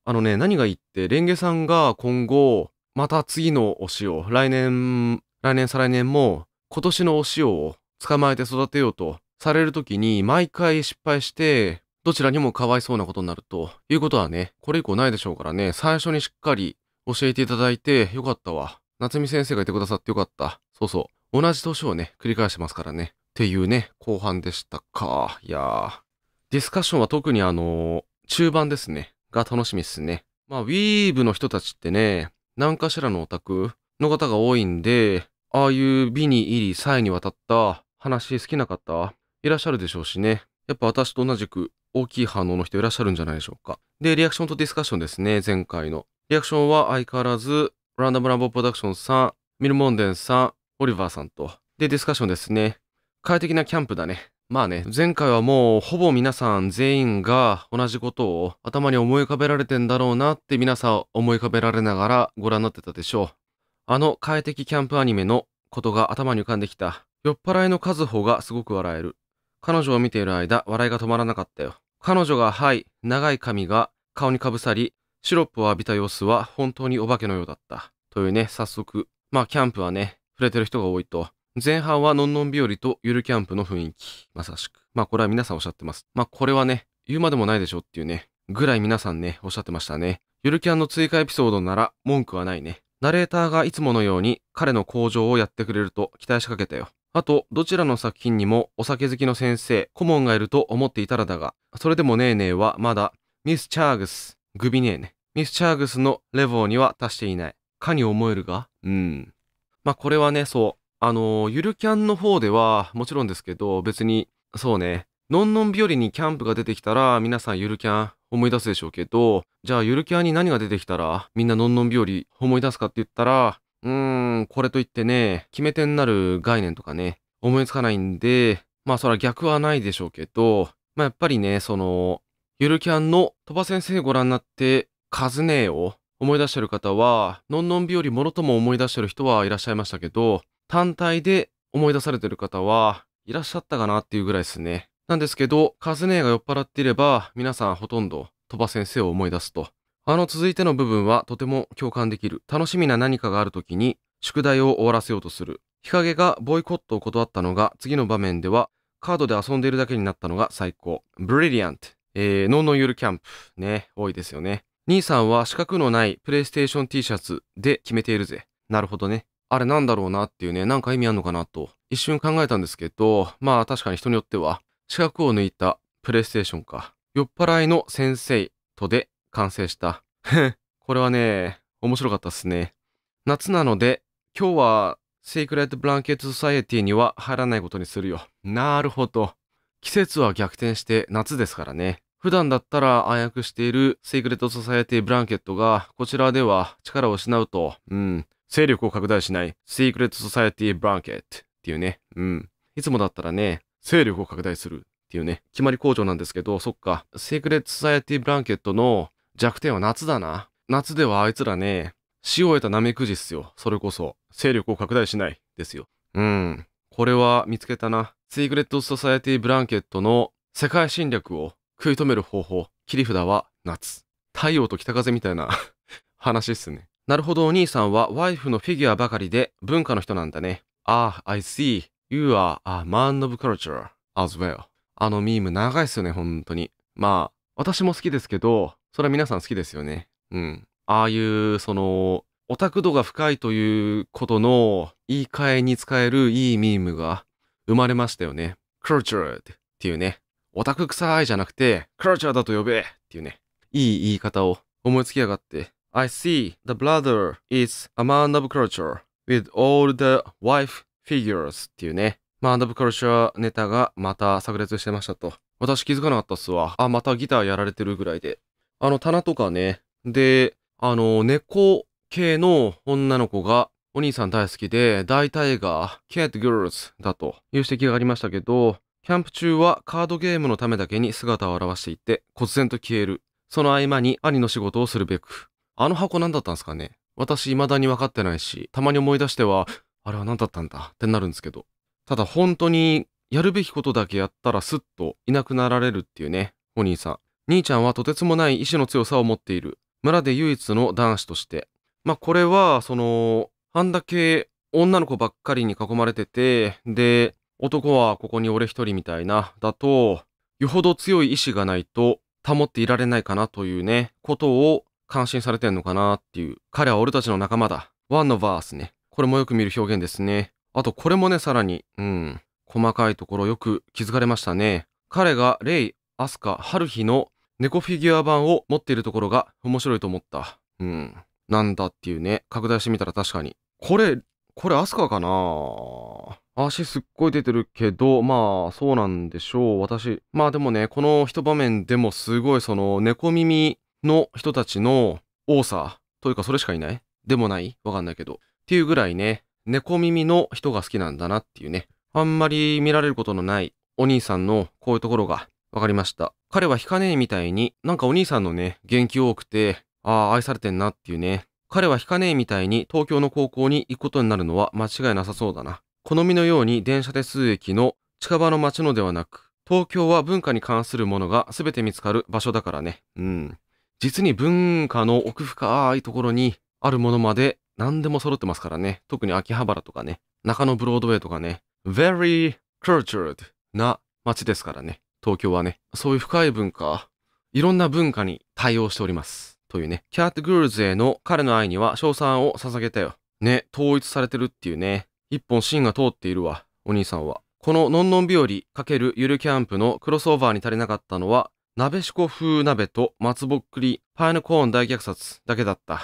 あのね、何がいいって、レンゲさんが今後、また次の推しを、来年、来年再来年も、今年の推しを捕まえて育てようとされるときに、毎回失敗して、どちらにもかわいそうなことになるということはね、これ以降ないでしょうからね、最初にしっかり教えていただいてよかったわ。夏美先生がいてくださってよかった。そうそう。同じ年をね、繰り返してますからね。っていうね、後半でしたか。いやー。ディスカッションは特にあの中盤ですね。が楽しみっすね。まあ、ウィーブの人たちってね、何かしらのオタクの方が多いんで、ああいう美に入り、才に渡った話好きな方、いらっしゃるでしょうしね。やっぱ私と同じく大きい反応の人いらっしゃるんじゃないでしょうか。で、リアクションとディスカッションですね、前回の。リアクションは相変わらず、ランダムランボープロダクションさん、ミルモンデンさん、オリバーさんと。で、ディスカッションですね。快適なキャンプだね。まあね、前回はもうほぼ皆さん全員が同じことを頭に思い浮かべられてんだろうなって皆さん思い浮かべられながらご覧になってたでしょう。あの快適キャンプアニメのことが頭に浮かんできた。酔っ払いの数歩がすごく笑える。彼女を見ている間、笑いが止まらなかったよ。彼女が、はい、長い髪が顔にかぶさり、シロップを浴びた様子は本当にお化けのようだった。というね、早速。まあ、キャンプはね、触れてる人が多いと。前半はのんのん日和とゆるキャンプの雰囲気。まさしく。まあこれは皆さんおっしゃってます。まあこれはね、言うまでもないでしょっていうね、ぐらい皆さんね、おっしゃってましたね。ゆるキャンの追加エピソードなら文句はないね。ナレーターがいつものように彼の向上をやってくれると期待しかけたよ。あと、どちらの作品にもお酒好きの先生、顧問がいると思っていたらだが、それでもネーネーはまだ、ミス・チャーグス、グビネーネ。ミス・チャーグスのレボーには達していない。かに思えるが、うん。まあこれはね、そう、あの、ゆるキャンの方では、もちろんですけど、別に、そうね、のんのん日和にキャンプが出てきたら、皆さんゆるキャン思い出すでしょうけど、じゃあゆるキャンに何が出てきたら、みんなのんのん日和思い出すかって言ったら、うーん、これといってね、決め手になる概念とかね、思いつかないんで、まあそれは逆はないでしょうけど、まあやっぱりね、その、ゆるキャンの鳥羽先生ご覧になって、カズネーを思い出してる方は、のんのん日和もろとも思い出してる人はいらっしゃいましたけど、単体で思い出されてる方はいらっしゃったかなっていうぐらいですね。なんですけど、カズネが酔っ払っていれば、皆さんほとんど鳥羽先生を思い出すと。あの続いての部分はとても共感できる。楽しみな何かがある時に宿題を終わらせようとする。日陰がボイコットを断ったのが次の場面ではカードで遊んでいるだけになったのが最高。ブリリアント。えー、ノンノゆるキャンプ。ね、多いですよね。兄さんは資格のないプレイステーション T シャツで決めているぜ。なるほどね。あれなんだろうなっていうね、なんか意味あんのかなと、一瞬考えたんですけど、まあ確かに人によっては、四角を抜いたプレイステーションか、酔っ払いの先生とで完成した。これはね、面白かったっすね。夏なので、今日はセイクレット・ブランケット・ソサイエティには入らないことにするよ。なるほど。季節は逆転して夏ですからね。普段だったら暗躍しているセイクレット・ソサイエティ・ブランケットがこちらでは力を失うと、うん、勢力を拡大しない、シークレットソサエティブランケットっていうね。うん。いつもだったらね、勢力を拡大するっていうね、決まり工場なんですけど、そっか、シークレットソサエティブランケットの弱点は夏だな。夏ではあいつらね、死を得たナメクジっすよ。それこそ、勢力を拡大しない、ですよ。うん。これは見つけたな。シークレットソサエティブランケットの世界侵略を食い止める方法、切り札は夏。太陽と北風みたいな 話っすね。なるほどお兄さんはワイフのフィギュアばかりで文化の人なんだね。ああ、I see. You are a man of culture as well. あのミーム長いっすよね、本当に。まあ、私も好きですけど、それは皆さん好きですよね。うん。ああいう、その、オタク度が深いということの言い換えに使えるいいミームが生まれましたよね。cultured っていうね。オタク臭いじゃなくて、culture だと呼べっていうね。いい言い方を思いつきやがって。I see the brother is a man of culture with all the wife figures っていうね。マンダブクロチャネタがまた炸裂してましたと。私気づかなかったっすわ。あ、またギターやられてるぐらいで。あの棚とかね。で、あの、猫系の女の子がお兄さん大好きで、大体が cat girls だという指摘がありましたけど、キャンプ中はカードゲームのためだけに姿を現していて、忽然と消える。その合間に兄の仕事をするべく、あの箱何だったんですかね私未だに分かってないし、たまに思い出しては、あれは何だったんだってなるんですけど。ただ本当にやるべきことだけやったらスッといなくなられるっていうね、お兄さん。兄ちゃんはとてつもない意志の強さを持っている。村で唯一の男子として。まあこれは、その、あんだけ女の子ばっかりに囲まれてて、で、男はここに俺一人みたいな、だと、よほど強い意志がないと保っていられないかなというね、ことを感心されてんのかなっていう。彼は俺たちの仲間だ。ワンのバースね。これもよく見る表現ですね。あとこれもね、さらに、うん、細かいところよく気づかれましたね。彼がレイ、アスカ、ハルヒの猫フィギュア版を持っているところが面白いと思った。うん。なんだっていうね。拡大してみたら確かに。これ、これアスカかな足すっごい出てるけど、まあそうなんでしょう。私。まあでもね、この一場面でもすごいその猫耳の人たちの多さというかそれしかいないでもないわかんないけど。っていうぐらいね、猫耳の人が好きなんだなっていうね。あんまり見られることのないお兄さんのこういうところがわかりました。彼は引かねえみたいに、なんかお兄さんのね、元気多くて、ああ、愛されてんなっていうね。彼は引かねえみたいに東京の高校に行くことになるのは間違いなさそうだな。好みのように電車手数駅の近場の街のではなく、東京は文化に関するものが全て見つかる場所だからね。うん。実に文化の奥深いところにあるものまで何でも揃ってますからね。特に秋葉原とかね、中野ブロードウェイとかね、very cultured な街ですからね。東京はね、そういう深い文化、いろんな文化に対応しております。というね、キャットグールズへの彼の愛には賞賛を捧げたよ。ね、統一されてるっていうね、一本芯が通っているわ、お兄さんは。こののんのん日和×ゆるキャンプのクロスオーバーに足りなかったのは鍋しこ風鍋と松ぼっくり、パイナコーン大虐殺だけだった。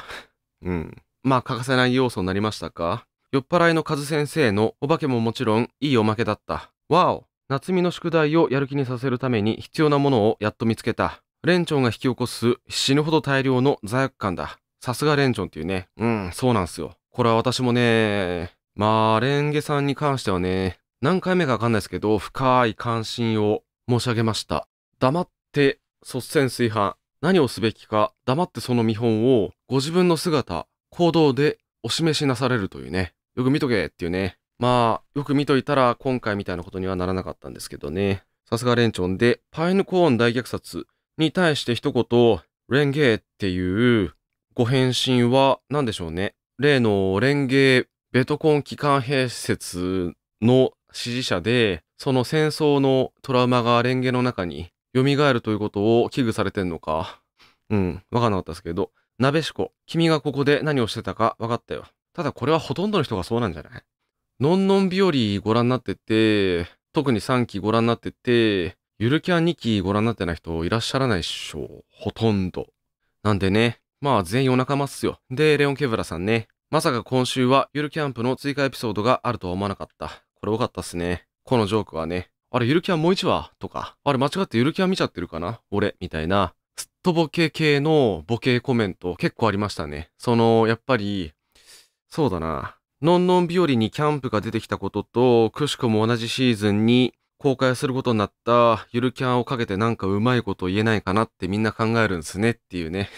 うん。まあ欠かせない要素になりましたか酔っ払いのカズ先生のお化けももちろんいいおまけだった。わお夏美の宿題をやる気にさせるために必要なものをやっと見つけた。レンチョンが引き起こす死ぬほど大量の罪悪感だ。さすがレンチョンっていうね。うん、そうなんすよ。これは私もね、まあ、レンゲさんに関してはね、何回目かわかんないですけど、深い関心を申し上げました。黙って率先垂範、何をすべきか黙ってその見本をご自分の姿、行動でお示しなされるというね。よく見とけっていうね。まあ、よく見といたら今回みたいなことにはならなかったんですけどね。さすがレンチョンで、パイヌコーン大虐殺に対して一言、レンゲーっていうご返信は何でしょうね。例のレンゲーベトコン機関兵施設の支持者で、その戦争のトラウマがレンゲの中に蘇るということを危惧されてんのか。うん、わかんなかったですけど。なべしこ、君がここで何をしてたかわかったよ。ただこれはほとんどの人がそうなんじゃないのんのん日和ご覧になってて、特に3期ご覧になってて、ゆるキャン2期ご覧になってない人いらっしゃらないっしょ。ほとんど。なんでね、まあ全員お仲間っすよ。で、レオン・ケブラさんね。まさか今週はゆるキャンプの追加エピソードがあるとは思わなかった。これ多かったっすね。このジョークはね。あれ、ゆるキャンもう一話とか、あれ、間違ってゆるキャン見ちゃってるかな俺、みたいな、すっとボケ系のボケコメント結構ありましたね。その、やっぱり、そうだな。のんのん日和にキャンプが出てきたことと、くしくも同じシーズンに公開することになったゆるキャンをかけてなんかうまいこと言えないかなってみんな考えるんですねっていうね。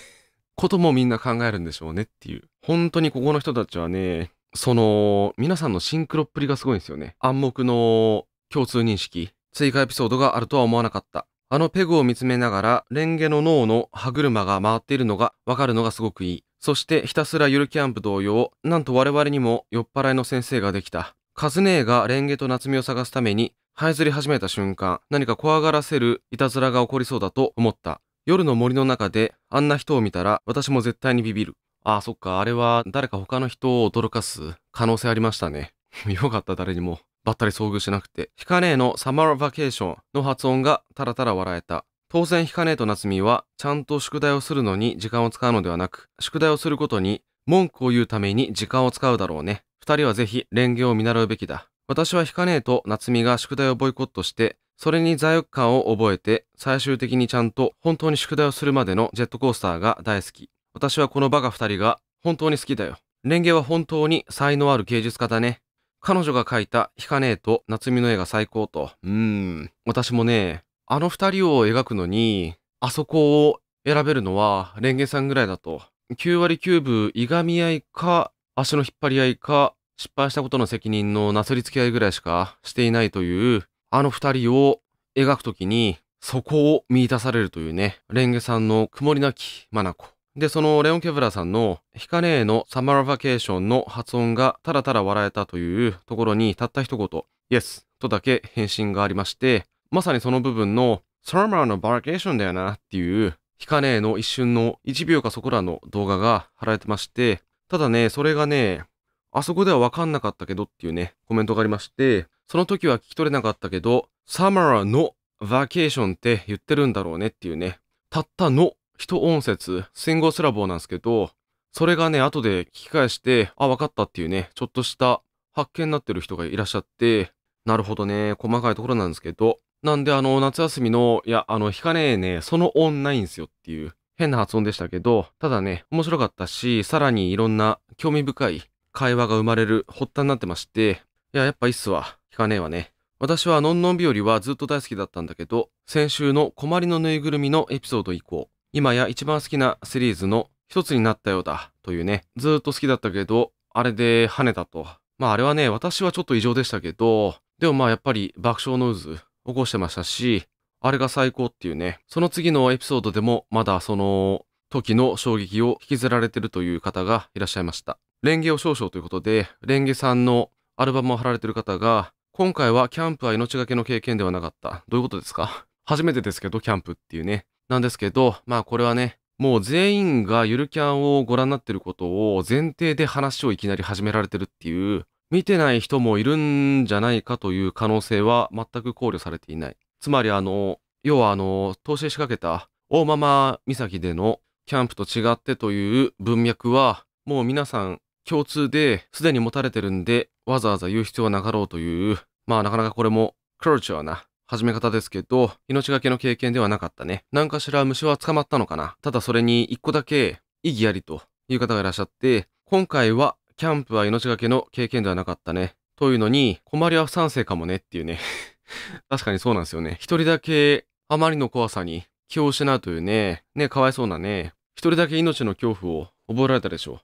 こともみんな考えるんでしょうねっていう。本当にここの人たちはね、その、皆さんのシンクロっぷりがすごいんですよね。暗黙の共通認識、追加エピソードがあるとは思わなかった。あのペグを見つめながら、レンゲの脳の歯車が回っているのがわかるのがすごくいい。そしてひたすらゆるキャンプ同様、なんと我々にも酔っ払いの先生ができた。カズネーがレンゲと夏美を探すために、這いずり始めた瞬間、何か怖がらせるいたずらが起こりそうだと思った。夜の森の中であんな人を見たら私も絶対にビビる。ああ、そっか、あれは誰か他の人を驚かす可能性ありましたね。よかった、誰にも。ばったり遭遇しなくて、ヒカネーのサマーバケーションの発音がたらたら笑えた。当然ヒカネーと夏美は、ちゃんと宿題をするのに時間を使うのではなく、宿題をすることに文句を言うために時間を使うだろうね。二人はぜひ、連業を見習うべきだ。私はヒカネーと夏美が宿題をボイコットして、それに罪悪感を覚えて、最終的にちゃんと本当に宿題をするまでのジェットコースターが大好き。私はこのバカ二人が本当に好きだよ。レンゲは本当に才能ある芸術家だね。彼女が描いたひかねえ」と夏美の絵が最高と。うーん。私もね、あの二人を描くのに、あそこを選べるのはレンゲさんぐらいだと。9割9分いがみ合いか、足の引っ張り合いか、失敗したことの責任のなすりつき合いぐらいしかしていないという、あの二人を描くときに、そこを見出されるというね、レンゲさんの曇りなき眼。で、そのレオン・ケブラさんのヒカネーのサマーバケーションの発音がただただ笑えたというところにたった一言、イエスとだけ返信がありまして、まさにその部分のサマーのバケーションだよなっていうヒカネーの一瞬の1秒かそこらの動画が貼られてまして、ただね、それがね、あそこではわかんなかったけどっていうね、コメントがありまして、その時は聞き取れなかったけど、サマーのバケーションって言ってるんだろうねっていうね、たったの人音節、ンゴスラボーなんですけど、それがね、後で聞き返して、あ、わかったっていうね、ちょっとした発見になってる人がいらっしゃって、なるほどね、細かいところなんですけど、なんであの、夏休みの、いや、あの、弾かねえね、その音ないんすよっていう、変な発音でしたけど、ただね、面白かったし、さらにいろんな興味深い会話が生まれる発端になってまして、いや、やっぱいいっすわ。弾かねえわね。私はのんのん日和はずっと大好きだったんだけど、先週の困りのぬいぐるみのエピソード以降、今や一番好きなシリーズの一つになったようだというね、ずっと好きだったけど、あれで跳ねたと。まああれはね、私はちょっと異常でしたけど、でもまあやっぱり爆笑の渦起こしてましたし、あれが最高っていうね、その次のエピソードでもまだその時の衝撃を引きずられてるという方がいらっしゃいました。レンゲを少々ということで、レンゲさんのアルバムを貼られてる方が、今回はキャンプは命がけの経験ではなかった。どういうことですか初めてですけど、キャンプっていうね。なんですけど、まあこれはね、もう全員がゆるキャンをご覧になってることを前提で話をいきなり始められてるっていう、見てない人もいるんじゃないかという可能性は全く考慮されていない。つまりあの、要はあの、投資仕掛けた大ママ岬でのキャンプと違ってという文脈は、もう皆さん共通ですでに持たれてるんで、わざわざ言う必要はなかろうという、まあなかなかこれも、クルチャーな始め方ですけど、命がけの経験ではなかったね。何かしら虫は捕まったのかな。ただそれに一個だけ意義ありという方がいらっしゃって、今回はキャンプは命がけの経験ではなかったね。というのに、困りは不賛成かもねっていうね。確かにそうなんですよね。一人だけあまりの怖さに気を失うというね、ね、かわいそうなね。一人だけ命の恐怖を覚えられたでしょ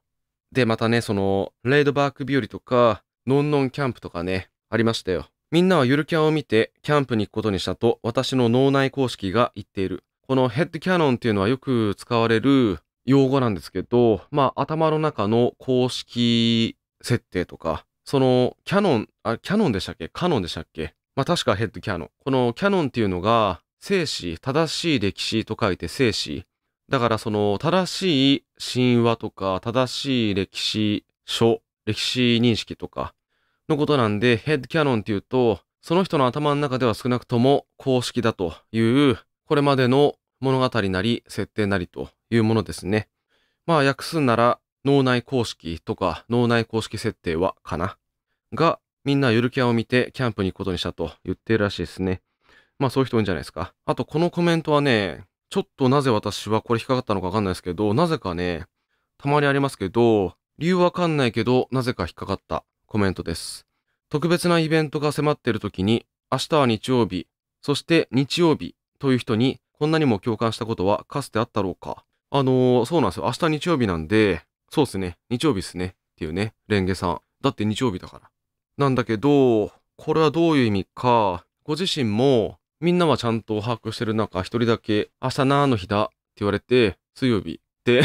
う。で、またね、その、レイドバーク日和とか、ノンノンキャンプとかね、ありましたよ。みんなはゆるキャンを見てキャンプに行くことにしたと私の脳内公式が言っている。このヘッドキャノンっていうのはよく使われる用語なんですけど、まあ頭の中の公式設定とか、そのキャノン、あ、キャノンでしたっけカノンでしたっけまあ確かヘッドキャノン。このキャノンっていうのが生死、正しい歴史と書いて生死。だからその正しい神話とか正しい歴史書、歴史認識とか、のことなんで、ヘッドキャノンっていうと、その人の頭の中では少なくとも公式だという、これまでの物語なり設定なりというものですね。まあ訳すんなら脳内公式とか脳内公式設定はかな。が、みんなゆるキャンを見てキャンプに行くことにしたと言ってるらしいですね。まあそういう人多いんじゃないですか。あとこのコメントはね、ちょっとなぜ私はこれ引っかかったのかわかんないですけど、なぜかね、たまにありますけど、理由わかんないけど、なぜか引っかかったコメントです。特別なイベントが迫っている時に、明日は日曜日、そして日曜日という人に、こんなにも共感したことはかつてあったろうか。あのー、そうなんですよ。明日日曜日なんで、そうっすね。日曜日っすね。っていうね、レンゲさん。だって日曜日だから。なんだけど、これはどういう意味か、ご自身も、みんなはちゃんと把握してる中、一人だけ、明日なの日だって言われて、水曜日って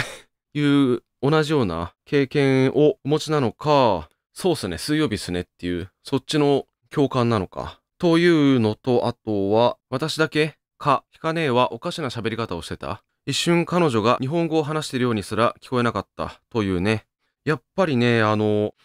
いう同じような経験をお持ちなのか、そうっすね、水曜日っすねっていう、そっちの共感なのか。というのと、あとは、私だけか、ひかねえはおかしな喋り方をしてた。一瞬彼女が日本語を話しているようにすら聞こえなかったというね。やっぱりね、あの、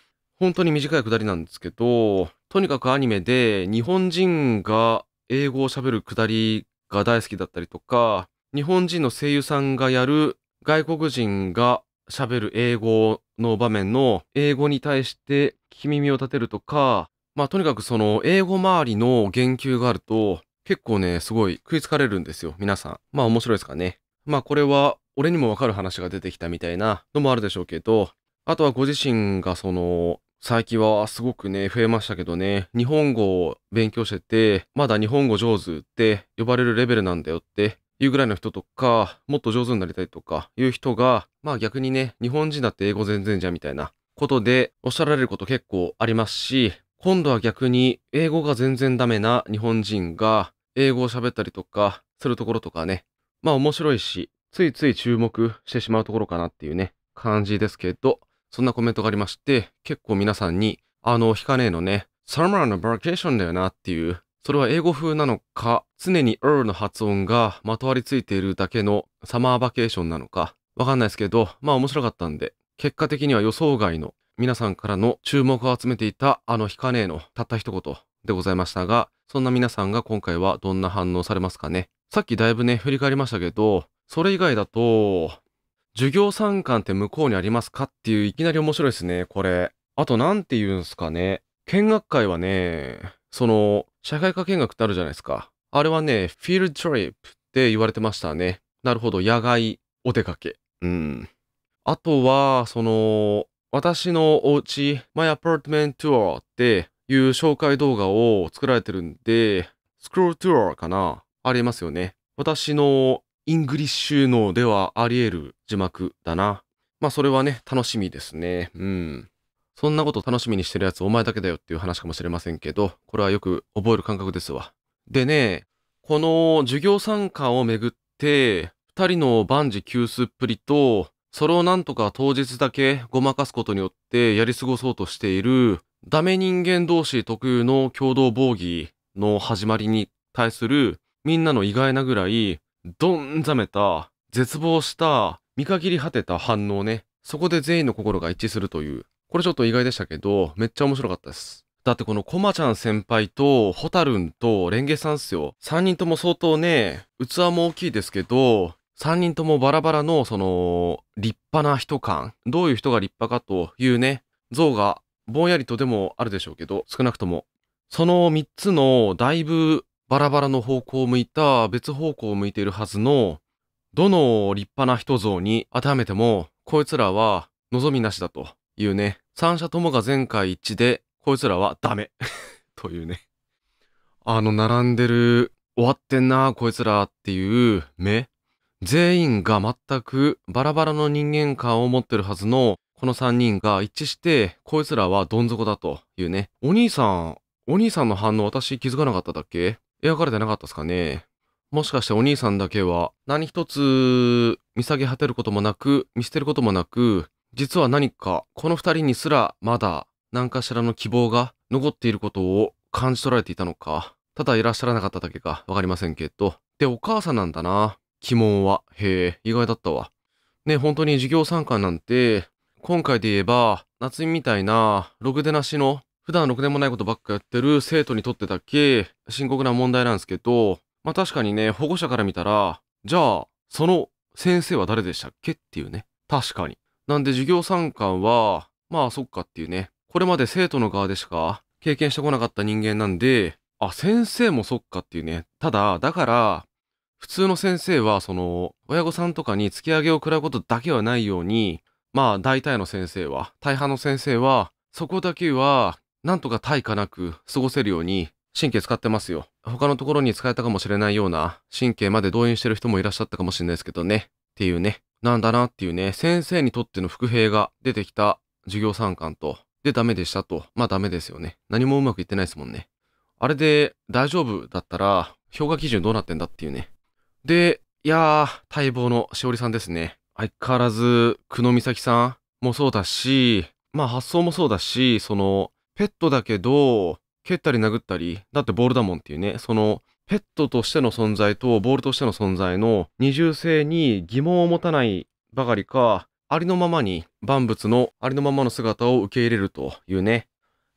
本当に短いくだりなんですけど、とにかくアニメで日本人が英語を喋るくだりが大好きだったりとか、日本人の声優さんがやる外国人が喋る英語の場面の英語に対して聞き耳を立てるとか、まあとにかくその英語周りの言及があると結構ね、すごい食いつかれるんですよ、皆さん。まあ面白いですかね。まあこれは俺にもわかる話が出てきたみたいなのもあるでしょうけど、あとはご自身がその、最近はすごくね、増えましたけどね、日本語を勉強してて、まだ日本語上手って呼ばれるレベルなんだよっていうぐらいの人とか、もっと上手になりたいとかいう人が、まあ逆にね、日本人だって英語全然じゃみたいなことでおっしゃられること結構ありますし、今度は逆に英語が全然ダメな日本人が英語を喋ったりとかするところとかね、まあ面白いし、ついつい注目してしまうところかなっていうね、感じですけど、そんなコメントがありまして、結構皆さんに、あの、ヒカネのね、サマーのバーケーションだよなっていうそれは英語風なのか、常に er の発音がまとわりついているだけのサマーバケーションなのか、わかんないですけど、まあ面白かったんで、結果的には予想外の皆さんからの注目を集めていたあのヒかねえのたった一言でございましたが、そんな皆さんが今回はどんな反応されますかね。さっきだいぶね、振り返りましたけど、それ以外だと、授業参観って向こうにありますかっていういきなり面白いですね、これ。あと何て言うんすかね。見学会はね、その、社会科見学ってあるじゃないですか。あれはね、フィールドトリップって言われてましたね。なるほど、野外お出かけ。うん。あとは、その、私のお家 My Apartment Tour っていう紹介動画を作られてるんで、スクロールトゥアーかなありますよね。私のイングリッシュのではあり得る字幕だな。まあそれはね、楽しみですね。うん。そんなこと楽しみにしてるやつお前だけだよっていう話かもしれませんけど、これはよく覚える感覚ですわ。でね、この授業参加をめぐって、二人の万事休すっぷりと、それをなんとか当日だけごまかすことによってやり過ごそうとしている、ダメ人間同士特有の共同防御の始まりに対する、みんなの意外なぐらい、どんざめた、絶望した、見限り果てた反応ね。そこで全員の心が一致するという、これちょっと意外でしたけど、めっちゃ面白かったです。だってこのコマちゃん先輩と、ホタルンと、レンゲさんっすよ。3人とも相当ね、器も大きいですけど、3人ともバラバラの、その、立派な人感。どういう人が立派かというね、像がぼんやりとでもあるでしょうけど、少なくとも。その3つの、だいぶバラバラの方向を向いた、別方向を向いているはずの、どの立派な人像に当てはめても、こいつらは望みなしだと。言うね。三者ともが前回一致で、こいつらはダメ というね。あの、並んでる、終わってんな、こいつらっていう目。全員が全くバラバラの人間観を持ってるはずの、この三人が一致して、こいつらはどん底だというね。お兄さん、お兄さんの反応私気づかなかっただっけ描かれてなかったですかねもしかしてお兄さんだけは何一つ見下げ果てることもなく、見捨てることもなく、実は何かこの二人にすらまだ何かしらの希望が残っていることを感じ取られていたのか、ただいらっしゃらなかっただけかわかりませんけど。で、お母さんなんだな。鬼門は。へえ、意外だったわ。ね、本当に授業参観なんて、今回で言えば、夏美みたいな、ろくでなしの、普段ろくでもないことばっかやってる生徒にとってだけ、深刻な問題なんですけど、まあ確かにね、保護者から見たら、じゃあ、その先生は誰でしたっけっていうね。確かに。なんで授業参観は、まあそっかっていうね、これまで生徒の側でしか経験してこなかった人間なんで、あ、先生もそっかっていうね。ただ、だから、普通の先生は、その、親御さんとかに突き上げを食らうことだけはないように、まあ大体の先生は、大半の先生は、そこだけは、なんとか対価なく過ごせるように神経使ってますよ。他のところに使えたかもしれないような神経まで動員してる人もいらっしゃったかもしれないですけどね。っていうね。なんだなっていうね、先生にとっての伏兵が出てきた授業参観と、で、ダメでしたと。まあダメですよね。何もうまくいってないですもんね。あれで大丈夫だったら、評価基準どうなってんだっていうね。で、いやー、待望のしおりさんですね。相変わらず、久野美咲さんもそうだし、まあ発想もそうだし、その、ペットだけど、蹴ったり殴ったり、だってボールだもんっていうね、その、ペットとしての存在とボールとしての存在の二重性に疑問を持たないばかりか、ありのままに万物のありのままの姿を受け入れるというね。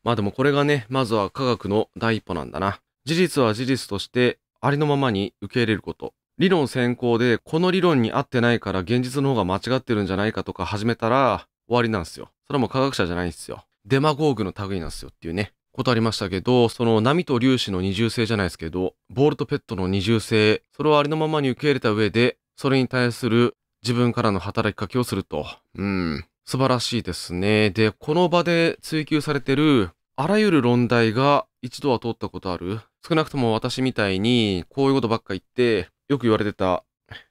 まあでもこれがね、まずは科学の第一歩なんだな。事実は事実としてありのままに受け入れること。理論先行でこの理論に合ってないから現実の方が間違ってるんじゃないかとか始めたら終わりなんですよ。それも科学者じゃないんですよ。デマゴーグの類なんですよっていうね。ことありましたけど、その波と粒子の二重性じゃないですけど、ボールとペットの二重性、それをありのままに受け入れた上で、それに対する自分からの働きかけをすると。うん。素晴らしいですね。で、この場で追求されてる、あらゆる論題が一度は通ったことある。少なくとも私みたいに、こういうことばっか言って、よく言われてた、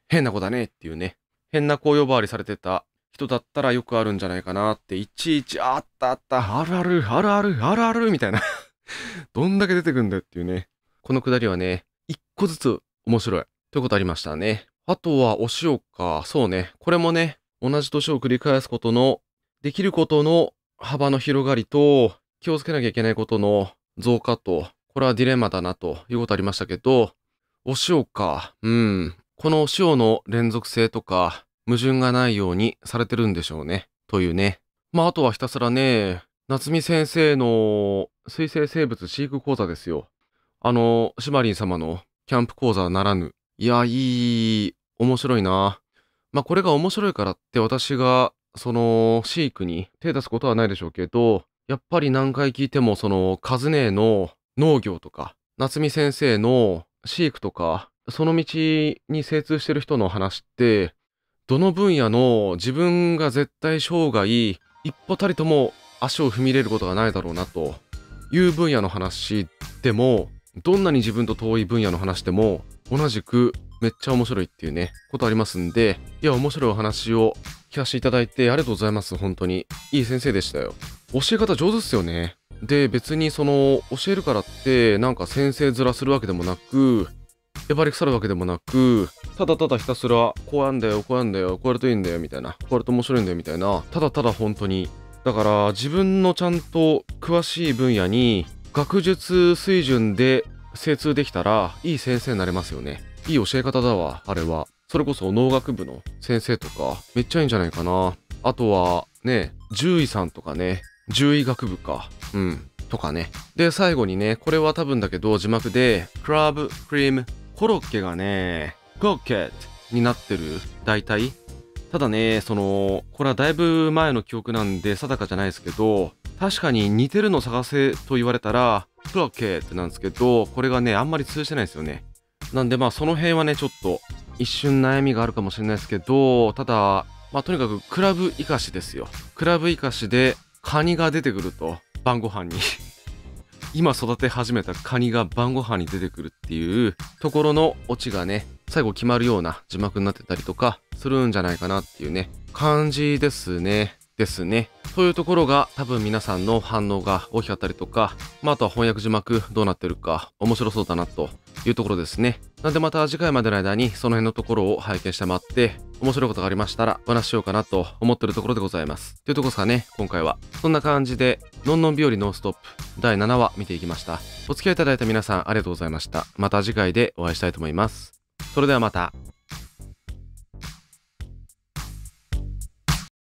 変な子だねっていうね。変な子呼ばわりされてた人だったらよくあるんじゃないかなって、いちいち、あったあった、あるある、あるある、あるある、みたいな どんだけ出てくるんだよっていうね。このくだりはね、一個ずつ面白い。ということありましたね。あとはお塩か。そうね。これもね、同じ年を繰り返すことの、できることの幅の広がりと、気をつけなきゃいけないことの増加と、これはディレマだなということありましたけど、お塩か。うん。このお塩の連続性とか、矛盾がないようにされてるんでしょうね。というね。まあ、あとはひたすらね、夏美先生の水生生物飼育講座ですよ。あの、シマリン様のキャンプ講座ならぬ。いや、いい、面白いな。まあ、これが面白いからって私が、その、飼育に手出すことはないでしょうけど、やっぱり何回聞いても、その、カズネーの農業とか、夏美先生の飼育とか、その道に精通してる人の話って、どの分野の自分が絶対生涯一歩たりとも足を踏み入れることがないだろうなという分野の話でもどんなに自分と遠い分野の話でも同じくめっちゃ面白いっていうねことありますんでいや面白いお話を聞かせていただいてありがとうございます本当にいい先生でしたよ教え方上手っすよねで別にその教えるからってなんか先生面するわけでもなくばり腐るわけでもなく、ただただひたすら、こうやんだよ、こうやんだよ、こうやるといいんだよ、みたいな、こうやると面白いんだよ、みたいな、ただただ本当に、だから自分のちゃんと詳しい分野に学術水準で精通できたらいい先生になれますよね。いい教え方だわ、あれは。それこそ農学部の先生とか、めっちゃいいんじゃないかな。あとは、ね、獣医さんとかね、獣医学部か。うん。とかね。で、最後にね、これは多分だけど字幕で、クラブクリームコロッケがね、コロッケになってる、大体。ただね、その、これはだいぶ前の記憶なんで定かじゃないですけど、確かに似てるの探せと言われたら、クロッケってなんですけど、これがね、あんまり通じてないですよね。なんでまあその辺はね、ちょっと一瞬悩みがあるかもしれないですけど、ただ、まあとにかくクラブイカシですよ。クラブイカシでカニが出てくると、晩ご飯に今育て始めたカニが晩ご飯に出てくるっていうところのオチがね、最後決まるような字幕になってたりとかするんじゃないかなっていうね、感じですね。ですね。そういうところが多分皆さんの反応が大きかったりとか、まあ、あとは翻訳字幕どうなってるか面白そうだなというところですね。なんでまた次回までの間にその辺のところを拝見してもらって、面白いことがありましたらお話しようかなと思ってるところでございます。というとこですかね、今回は。そんな感じで、のんのん日和ノンストップ第7話見ていきました。お付き合いいただいた皆さんありがとうございました。また次回でお会いしたいと思います。それではまた。